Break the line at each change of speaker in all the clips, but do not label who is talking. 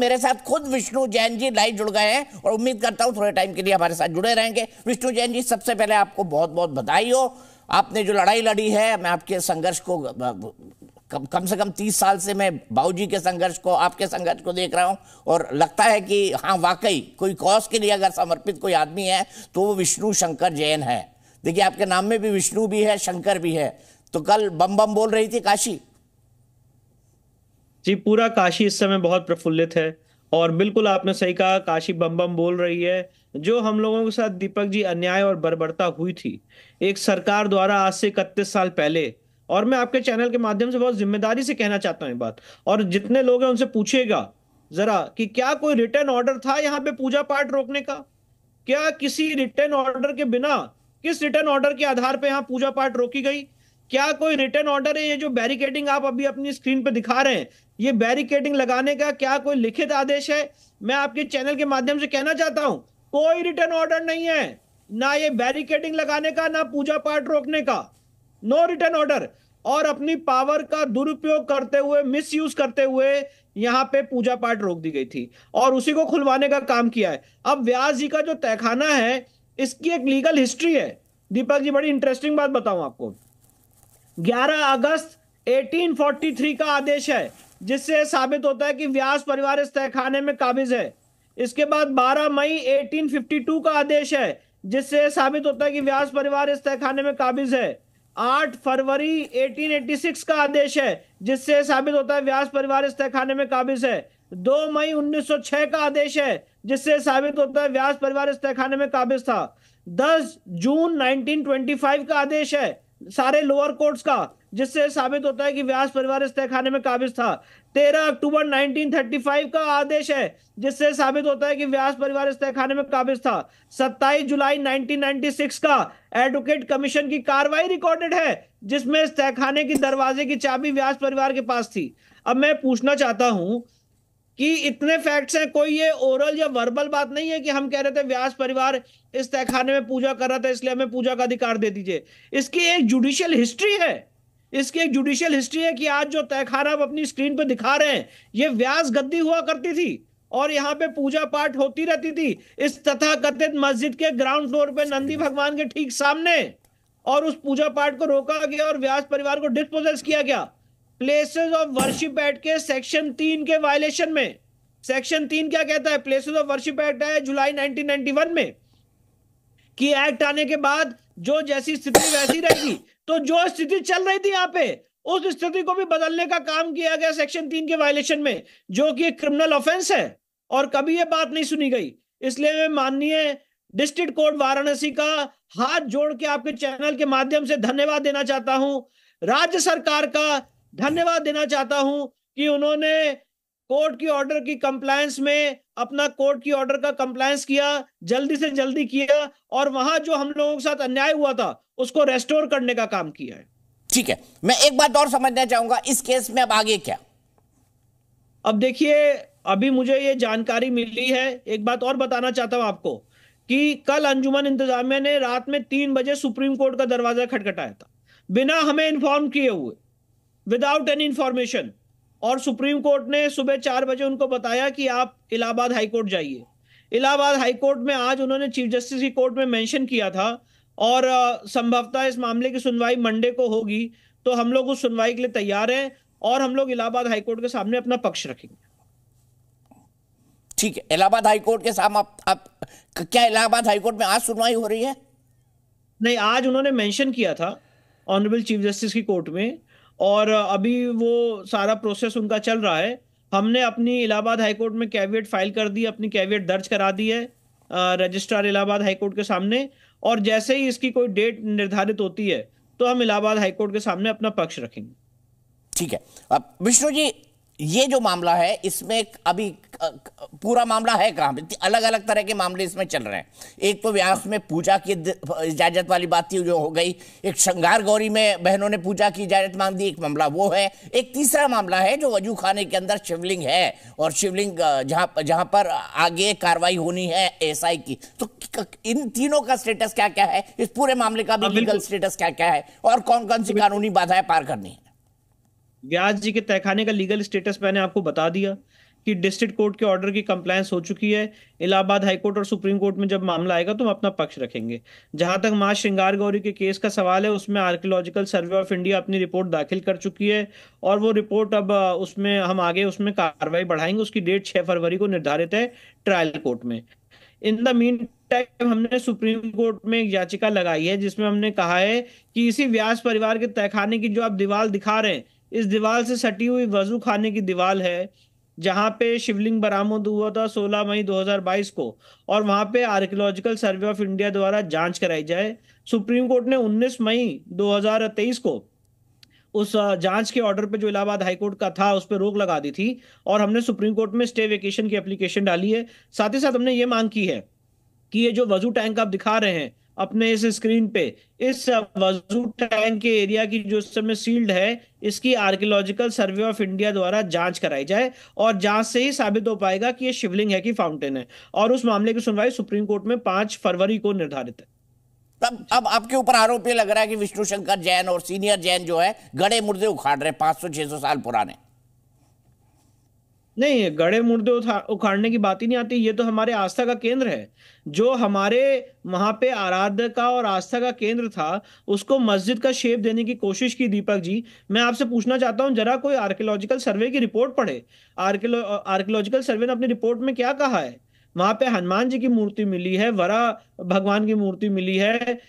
मेरे साथ खुद विष्णु जैन जी लाइव जुड़ गए हैं और उम्मीद करता हूँ थोड़े टाइम के लिए हमारे साथ जुड़े रहेंगे विष्णु जैन जी सबसे पहले आपको बहुत बहुत बधाई हो आपने जो लड़ाई लड़ी है मैं आपके संघर्ष को कम कम से कम तीस साल से मैं बाबूजी के संघर्ष को आपके संघर्ष को देख रहा हूँ और लगता है कि हाँ वाकई कोई कॉज के लिए अगर समर्पित कोई आदमी है तो वो विष्णु शंकर जैन है देखिए आपके नाम में भी विष्णु भी है शंकर भी है तो कल बम बम बोल रही थी काशी
जी पूरा काशी इस समय बहुत प्रफुल्लित है और बिल्कुल आपने सही कहा काशी बम बम बोल रही है जो हम लोगों के साथ दीपक जी अन्याय और बर्बरता हुई थी एक सरकार द्वारा आज से इकतीस साल पहले और मैं आपके चैनल के माध्यम से बहुत जिम्मेदारी से कहना चाहता हूँ बात और जितने लोग हैं उनसे पूछेगा जरा कि क्या कोई रिटर्न ऑर्डर था यहाँ पे पूजा पाठ रोकने का क्या किसी रिटर्न ऑर्डर के बिना किस रिटर्न ऑर्डर के आधार पर यहाँ पूजा पाठ रोकी गई क्या कोई रिटर्न ऑर्डर है ये जो बैरिकेडिंग आप अभी अपनी स्क्रीन पर दिखा रहे हैं ये बैरिकेडिंग लगाने का क्या कोई लिखित आदेश है मैं आपके चैनल के माध्यम से कहना चाहता हूं कोई रिटर्न ऑर्डर नहीं है ना ये बैरिकेडिंग लगाने का ना पूजा पाठ रोकने का नो रिटर्न ऑर्डर और अपनी पावर का दुरुपयोग करते हुए मिसयूज करते हुए यहाँ पे पूजा पाठ रोक दी गई थी और उसी को खुलवाने का काम किया है अब व्यास जी का जो तहखाना है इसकी एक लीगल हिस्ट्री है दीपक जी बड़ी इंटरेस्टिंग बात बताऊं आपको 11 अगस्त 1843 का आदेश है जिससे साबित होता है कि व्यास परिवार इस तहखाने में काबिज है इसके बाद 12 मई 1852 का आदेश है जिससे साबित होता है कि व्यास परिवार इस तहखाने में काबिज है 8 फरवरी 1886 का आदेश है जिससे साबित होता है व्यास परिवार इस तहखाने में काबिज है 2 मई 1906 का आदेश है जिससे साबित होता है व्यास परिवार इस तहखाने में काबिज था 10 जून 1925 का आदेश है सारे लोअर कोर्ट्स का जिससे साबित होता है कि व्यास परिवार इस तहखाने में काबिज था तेरह अक्टूबर 1935 का आदेश है जिससे साबित होता है कि व्यास परिवार इस तहखाने में काबिज था 27 जुलाई 1996 का एडवोकेट कमीशन की कार्रवाई रिकॉर्डेड है जिसमें इस तहखाने की दरवाजे की चाबी व्यास परिवार के पास थी अब मैं पूछना चाहता हूं कि इतने फैक्ट्स हैं कोई ये ओरल या वर्बल बात नहीं है कि हम कह रहे थे व्यास परिवार इस तहखाने में पूजा कर रहा था इसलिए हमें पूजा का अधिकार दे दीजिए इसकी एक जुडिशियल हिस्ट्री है इसकी एक जुडिशियल हिस्ट्री है कि आज जो तहखाना आप अपनी स्क्रीन पर दिखा रहे हैं ये व्यास गद्दी हुआ करती थी और यहाँ पे पूजा पाठ होती रहती थी इस तथा कथित मस्जिद के ग्राउंड फ्लोर पे नंदी भगवान के ठीक सामने और उस पूजा पाठ को रोका गया और व्यास परिवार को डिस्पोजल किया गया प्लेसेस ऑफ वर्शिप एक्ट के सेक्शन तीन के वायलेशन में सेक्शन तीन क्या कहता है प्लेसेस ऑफ वर्शिप एक्ट है जुलाई 1991 में कि एक्ट आने के बाद जो जैसी स्थिति वैसी रहेगी तो जो स्थिति चल रही थी यहां पे उस स्थिति को भी बदलने का काम किया गया सेक्शन तीन के वायलेशन में जो कि क्रिमिनल ऑफेंस है और कभी यह बात नहीं सुनी गई इसलिए मैं माननीय डिस्ट्रिक्ट कोर्ट वाराणसी का हाथ जोड़ के आपके चैनल के माध्यम से धन्यवाद देना चाहता हूं राज्य सरकार का धन्यवाद देना चाहता हूं कि उन्होंने कोर्ट की ऑर्डर की कंप्लायंस में अपना कोर्ट की ऑर्डर का कंप्लायंस किया जल्दी से जल्दी किया और वहां जो हम लोगों के साथ अन्याय हुआ था उसको रेस्टोर करने का काम किया है ठीक है मैं एक बात और समझना चाहूंगा इस केस में अब आगे क्या अब देखिए अभी मुझे ये जानकारी मिली है एक बात और बताना चाहता हूं आपको कि कल अंजुमन इंतजामिया ने रात में तीन बजे सुप्रीम कोर्ट का दरवाजा खटखटाया था बिना हमें इन्फॉर्म किए हुए विदाउट एनी इंफॉर्मेशन और सुप्रीम कोर्ट ने सुबह चार बजे उनको बताया कि आप इलाहाबाद हाई कोर्ट जाइए इलाहाबाद हाई कोर्ट में आज उन्होंने चीफ जस्टिस की कोर्ट में मेंशन किया था और संभवतः इस मामले की सुनवाई मंडे को होगी तो हम लोग उस सुनवाई के लिए तैयार हैं और हम लोग इलाहाबाद हाईकोर्ट के सामने अपना पक्ष रखेंगे ठीक है इलाहाबाद हाईकोर्ट के सामने आप, आप क्या इलाहाबाद हाईकोर्ट में आज सुनवाई हो रही है नहीं आज उन्होंने मेंशन किया था ऑनरेबल चीफ जस्टिस की कोर्ट में और अभी वो सारा प्रोसेस उनका चल रहा है हमने अपनी इलाहाबाद हाईकोर्ट में कैविएट फाइल कर दी अपनी कैविएट दर्ज करा दी है रजिस्ट्रार इलाहाबाद हाईकोर्ट के सामने और जैसे ही इसकी कोई डेट निर्धारित होती है तो हम इलाहाबाद हाईकोर्ट के सामने अपना पक्ष रखेंगे ठीक है अब विष्णु जी ये जो मामला है इसमें अभी
पूरा मामला है कहाँ अलग अलग तरह के मामले इसमें चल रहे हैं एक तो व्यास में पूजा की इजाजत वाली बात थी जो हो गई एक श्रृंगार गौरी में बहनों ने पूजा की इजाजत मांग दी एक मामला वो है एक तीसरा मामला है जो वजू खाने के अंदर शिवलिंग है और शिवलिंग जहाँ जहाँ पर आगे कार्रवाई होनी है एस की तो इन तीनों का स्टेटस क्या क्या है इस पूरे मामले का भी लीगल स्टेटस क्या क्या है और कौन कौन सी कानूनी बाधाएं पार
करनी है व्यास जी के तहखाने का लीगल स्टेटस मैंने आपको बता दिया कि डिस्ट्रिक्ट कोर्ट के ऑर्डर की कंप्लायंस हो चुकी है इलाहाबाद हाईकोर्ट और सुप्रीम कोर्ट में जब मामला आएगा तो हम अपना पक्ष रखेंगे जहां तक मां श्रृंगार गौरी के केस का सवाल है उसमें आर्कियोलॉजिकल सर्वे ऑफ इंडिया अपनी रिपोर्ट दाखिल कर चुकी है और वो रिपोर्ट अब उसमें हम आगे उसमें कार्रवाई बढ़ाएंगे उसकी डेट छह फरवरी को निर्धारित है ट्रायल कोर्ट में इन द मीन टाइम हमने सुप्रीम कोर्ट में एक याचिका लगाई है जिसमें हमने कहा है कि इसी व्यास परिवार के तहखाने की जो आप दीवार दिखा रहे हैं इस दीवार से सटी हुई वजू खाने की दीवार है जहां पे शिवलिंग बरामद हुआ था 16 मई 2022 को और वहां पे आर्कियोलॉजिकल सर्वे ऑफ इंडिया द्वारा जांच कराई जाए सुप्रीम कोर्ट ने 19 मई 2023 को उस जांच के ऑर्डर पे जो इलाहाबाद हाईकोर्ट का था उस पर रोक लगा दी थी और हमने सुप्रीम कोर्ट में स्टे वेकेशन की एप्लीकेशन डाली है साथ ही साथ हमने ये मांग की है कि ये जो वजू टैंक आप दिखा रहे हैं अपने इस स्क्रीन पे इस वजू टैंक के एरिया की जो समय सील्ड है इसकी आर्कियोलॉजिकल सर्वे ऑफ इंडिया द्वारा जांच कराई जाए और जांच से ही साबित हो पाएगा कि ये शिवलिंग है कि फाउंटेन है और उस मामले की सुनवाई सुप्रीम कोर्ट में पांच फरवरी को निर्धारित है
तब अब आपके
ऊपर आरोप ये लग रहा है कि विष्णु शंकर जैन और सीनियर जैन जो है गड़े मुर्दे
उखाड़ रहे पांच सौ छह सौ साल पुराने
नहीं गड़े मुर्दे उखाड़ने की बात ही नहीं आती ये तो हमारे आस्था का केंद्र है जो हमारे वहां पे आराध्य का और आस्था का केंद्र था उसको मस्जिद का शेप देने की कोशिश की दीपक जी मैं आपसे पूछना चाहता हूँ जरा कोई आर्कियोलॉजिकल सर्वे की रिपोर्ट पढ़े आर्कियो आर्कियोलॉजिकल सर्वे ने अपनी रिपोर्ट में क्या कहा है वहां पे हनुमान जी की मूर्ति मिली है वरा भगवान की मूर्ति मिली है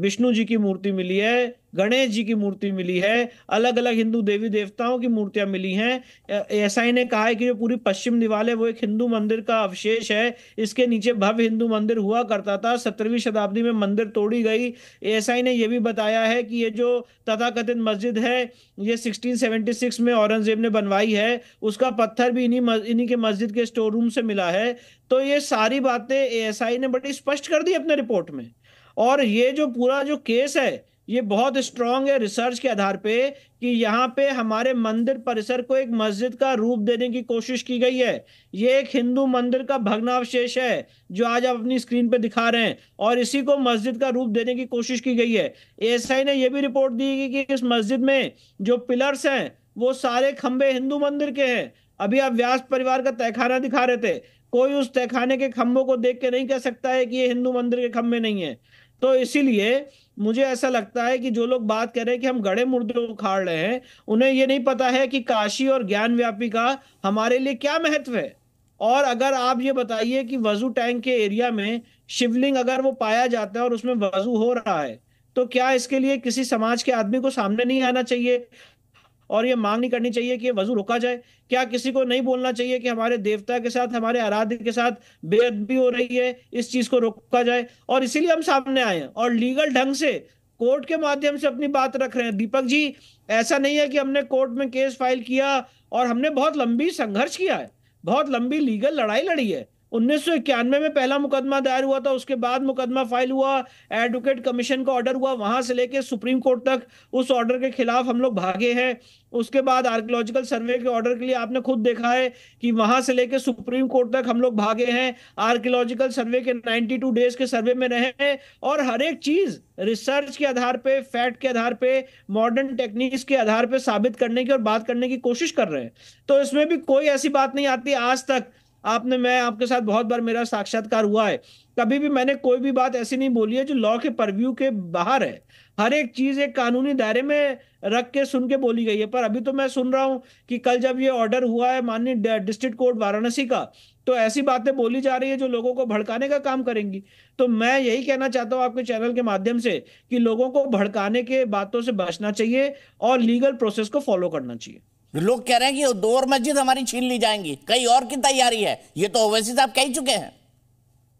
विष्णु जी की मूर्ति मिली है गणेश जी की मूर्ति मिली है अलग अलग हिंदू देवी देवताओं की मूर्तियां मिली हैं एसआई ने कहा है कि जो पूरी पश्चिम दीवाल है वो एक हिंदू मंदिर का अवशेष है इसके नीचे भव्य हिंदू मंदिर हुआ करता था सत्रहवीं शताब्दी में मंदिर तोड़ी गई एएसआई ने यह भी बताया है कि ये जो तथाकथित मस्जिद है ये सिक्सटीन में औरंगजेब ने बनवाई है उसका पत्थर भी इन्हीं इन्हीं के मस्जिद के स्टोर रूम से मिला है तो ये सारी बातें एएसआई ने बड़ी स्पष्ट कर दी अपने रिपोर्ट में और ये जो पूरा जो केस है ये बहुत स्ट्रांग है रिसर्च के आधार पे कि यहाँ पे हमारे मंदिर परिसर को एक मस्जिद का रूप देने की कोशिश की गई है ये एक हिंदू मंदिर का भग्नावशेष है जो आज आप अपनी स्क्रीन पे दिखा रहे हैं और इसी को मस्जिद का रूप देने की कोशिश की गई है एएसआई ने यह भी रिपोर्ट दी कि इस मस्जिद में जो पिलर्स हैं वो सारे खंबे हिंदू मंदिर के हैं अभी आप व्यास परिवार का तहखाना दिखा रहे थे कोई उस तहखाने के खंभों को देख के नहीं कह सकता है कि ये हिंदू मंदिर के खंभे नहीं है तो इसीलिए मुझे ऐसा लगता है कि जो लोग बात कर रहे हैं कि हम गड़े मुर्दे उखाड़ रहे हैं उन्हें ये नहीं पता है कि काशी और ज्ञान व्यापी का हमारे लिए क्या महत्व है और अगर आप ये बताइए कि वजू टैंक के एरिया में शिवलिंग अगर वो पाया जाता है और उसमें वजू हो रहा है तो क्या इसके लिए किसी समाज के आदमी को सामने नहीं आना चाहिए और ये मांग नहीं करनी चाहिए कि ये वजू रोका जाए क्या किसी को नहीं बोलना चाहिए कि हमारे देवता के साथ हमारे आराध्य के साथ भी हो रही है इस चीज को रोका जाए और इसीलिए हम सामने आए हैं और लीगल ढंग से कोर्ट के माध्यम से अपनी बात रख रहे हैं दीपक जी ऐसा नहीं है कि हमने कोर्ट में केस फाइल किया और हमने बहुत लंबी संघर्ष किया है बहुत लंबी लीगल लड़ाई लड़ी है उन्नीस में पहला मुकदमा दायर हुआ था उसके बाद मुकदमा फाइल हुआ एडवोकेट कमीशन का ऑर्डर हुआ वहां से लेके सुप्रीम कोर्ट तक उस ऑर्डर के खिलाफ हम लोग भागे हैं उसके बाद आर्कियोलॉजिकल सर्वे के ऑर्डर के लिए आपने खुद देखा है कि वहां से लेके सुप्रीम कोर्ट तक हम लोग भागे हैं आर्कियोलॉजिकल सर्वे के 92 डेज के सर्वे में रहे हैं और हर एक चीज रिसर्च के आधार पे फैक्ट के आधार पे मॉडर्न टेक्निक्स के आधार पे साबित करने की और बात करने की कोशिश कर रहे हैं तो इसमें भी कोई ऐसी बात नहीं आती आज तक आपने मैं आपके साथ बहुत बार मेरा साक्षात्कार हुआ है कभी भी मैंने कोई भी बात ऐसी नहीं बोली है जो लॉ के परव्यू के बाहर है हर एक चीज एक कानूनी दायरे में रख के सुन के बोली गई है पर अभी तो मैं सुन रहा हूं कि कल जब ये ऑर्डर हुआ है माननीय डिस्ट्रिक्ट कोर्ट वाराणसी का तो ऐसी बातें बोली जा रही है जो लोगों को भड़काने का काम करेंगी तो मैं यही कहना चाहता हूं आपके चैनल के माध्यम से कि लोगों को भड़काने के बातों से बचना चाहिए और लीगल प्रोसेस को फॉलो करना चाहिए लोग कह रहे हैं कि दो और मस्जिद हमारी छीन ली जाएंगी कई और की तैयारी है ये तो ओवैसी साहब कह चुके हैं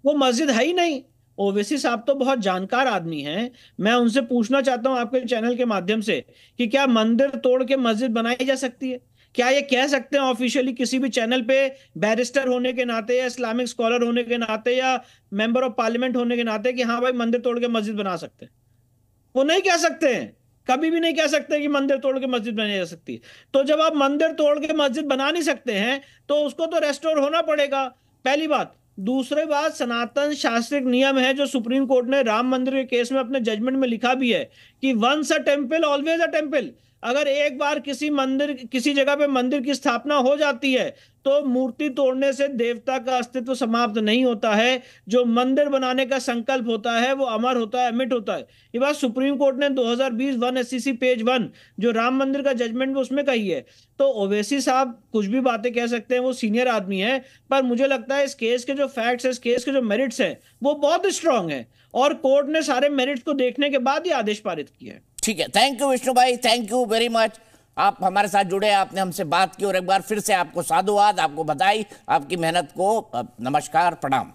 वो मस्जिद है ही नहीं ओवैसी साहब तो बहुत जानकार आदमी हैं मैं उनसे पूछना चाहता हूं आपके चैनल के माध्यम से कि क्या मंदिर तोड़ के मस्जिद बनाई जा सकती है क्या ये कह सकते हैं ऑफिशियली किसी भी चैनल पे बैरिस्टर होने के नाते या इस्लामिक स्कॉलर होने के नाते या मेंबर ऑफ पार्लियामेंट होने के नाते कि हाँ भाई मंदिर तोड़ के मस्जिद बना सकते हैं वो नहीं कह सकते हैं कभी भी नहीं कह सकते कि मंदिर तोड़ के मस्जिद बनाई जा सकती तो जब आप मंदिर तोड़ के मस्जिद बना नहीं सकते हैं तो उसको तो रेस्टोर होना पड़ेगा पहली बात दूसरी बात सनातन शास्त्रिक नियम है जो सुप्रीम कोर्ट ने राम मंदिर के केस में अपने जजमेंट में लिखा भी है कि once a temple always a temple अगर एक बार किसी मंदिर किसी जगह पे मंदिर की स्थापना हो जाती है तो मूर्ति तोड़ने से देवता का अस्तित्व समाप्त नहीं होता है जो मंदिर बनाने का संकल्प होता है वो अमर होता है अमिट होता है ये बात सुप्रीम कोर्ट ने 2020 वन एस पेज वन जो राम मंदिर का जजमेंट उसमें कही है तो ओवैसी साहब कुछ भी बातें कह सकते हैं वो सीनियर आदमी है पर मुझे लगता है इस केस के जो फैक्ट्स है इस केस के जो मेरिट्स हैं वो बहुत स्ट्रांग है और कोर्ट ने सारे मेरिट्स को देखने के बाद ही आदेश पारित किया है ठीक है थैंक यू विष्णु भाई थैंक यू वेरी मच
आप हमारे साथ जुड़े आपने हमसे बात की और एक बार फिर से आपको साधुवाद आपको बधाई आपकी मेहनत को नमस्कार प्रणाम